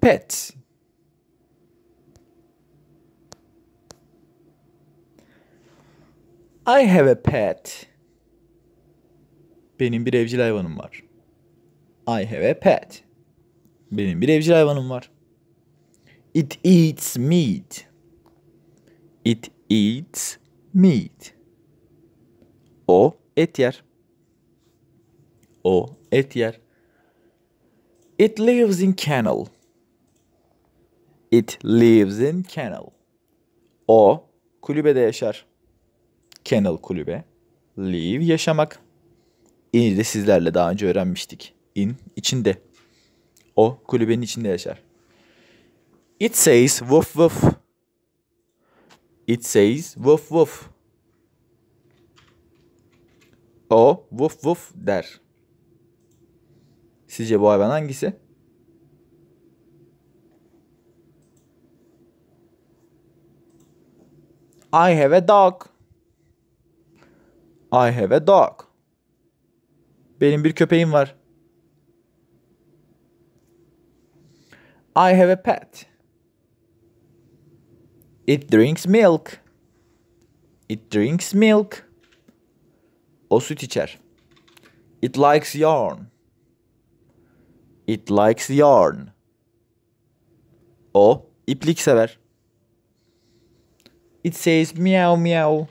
pet. I have a pet. Benim bir evcil hayvanım var. I have a pet. Benim bir evcil hayvanım var. It eats meat. It eats meat. O et yer. O et yer. It lives in kennel. It lives in kennel. O kulübede yaşar. Kennel kulübe. Live yaşamak. In'i de sizlerle daha önce öğrenmiştik. In içinde. O kulübenin içinde yaşar. It says woof woof. It says woof woof. O woof woof der. Sizce bu hayvan hangisi? I have a dog. I have a dog. Benim bir köpeğim var. I have a pet. It drinks milk. It drinks milk. O süt içer. It likes yarn. It likes yarn. O iplik sever. It says meow meow.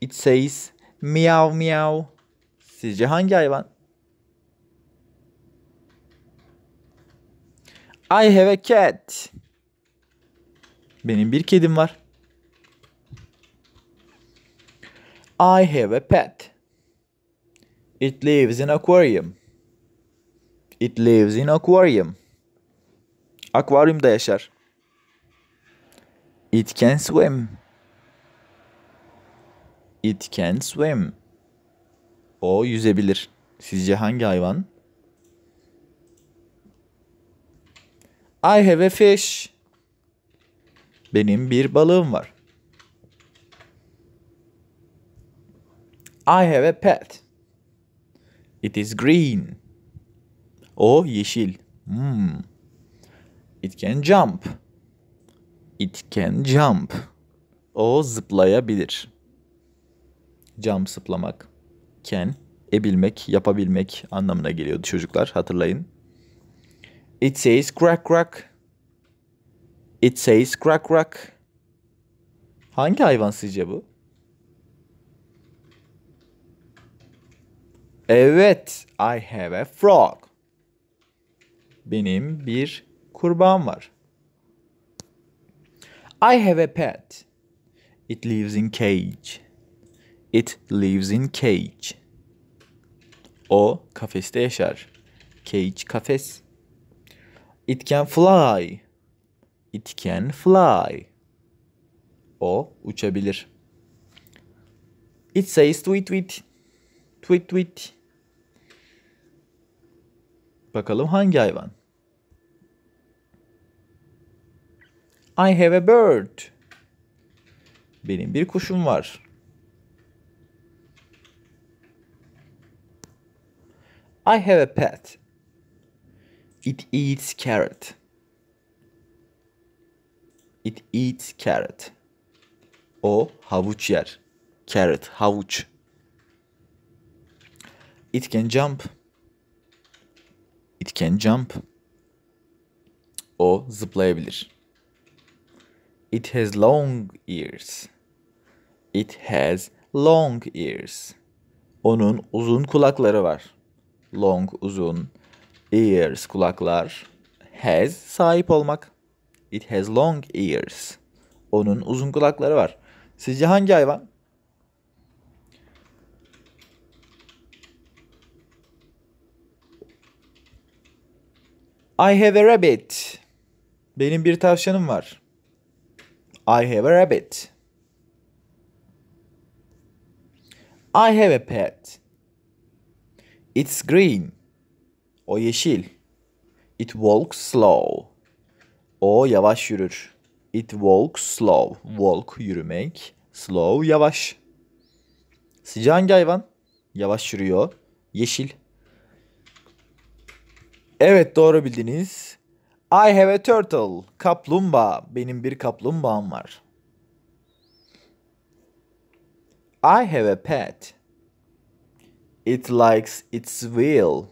It says meow meow. Sizce hangi hayvan? I have a cat. Benim bir kedim var. I have a pet. It lives in aquarium. It lives in aquarium. Akvaryumda yaşar. It can swim. It can swim. O yüzebilir. Sizce hangi hayvan? I have a fish. Benim bir balığım var. I have a pet. It is green. O yeşil. Hmm. It can jump. It can jump. O zıplayabilir cam sıplamak, ken, ebilmek, yapabilmek anlamına geliyordu çocuklar hatırlayın. It says crack crack. It says crack crack. Hangi hayvan sizce bu? Evet, I have a frog. Benim bir kurbağam var. I have a pet. It lives in cage. It lives in cage. O kafeste yaşar. Cage kafes. It can fly. It can fly. O uçabilir. It says tweet tweet. Tweet tweet. Bakalım hangi hayvan? I have a bird. Benim bir kuşum var. I have a pet. It eats carrot. It eats carrot. O havuç yer. Carrot, havuç. It can jump. It can jump. O zıplayabilir. It has long ears. It has long ears. Onun uzun kulakları var long, uzun. Ears, kulaklar. Has, sahip olmak. It has long ears. Onun uzun kulakları var. Sizce hangi hayvan? I have a rabbit. Benim bir tavşanım var. I have a rabbit. I have a pet. It's green. O yeşil. It walks slow. O yavaş yürür. It walks slow. Walk yürümek. Slow yavaş. Sizce hangi hayvan? Yavaş yürüyor. Yeşil. Evet doğru bildiniz. I have a turtle. Kaplumbağa. Benim bir kaplumbağam var. I have a pet. It likes its wheel.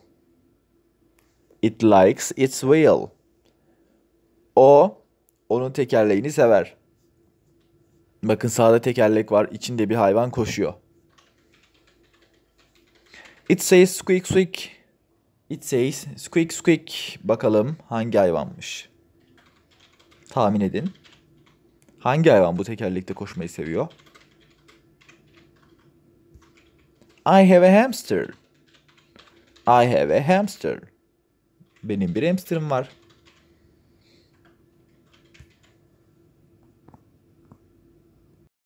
It likes its wheel. O onun tekerleğini sever. Bakın sağda tekerlek var. İçinde bir hayvan koşuyor. It says squeak squeak. It says squeak squeak. Bakalım hangi hayvanmış? Tahmin edin. Hangi hayvan bu tekerlekte koşmayı seviyor? I have a hamster. I have a hamster. Benim bir hamsterim var.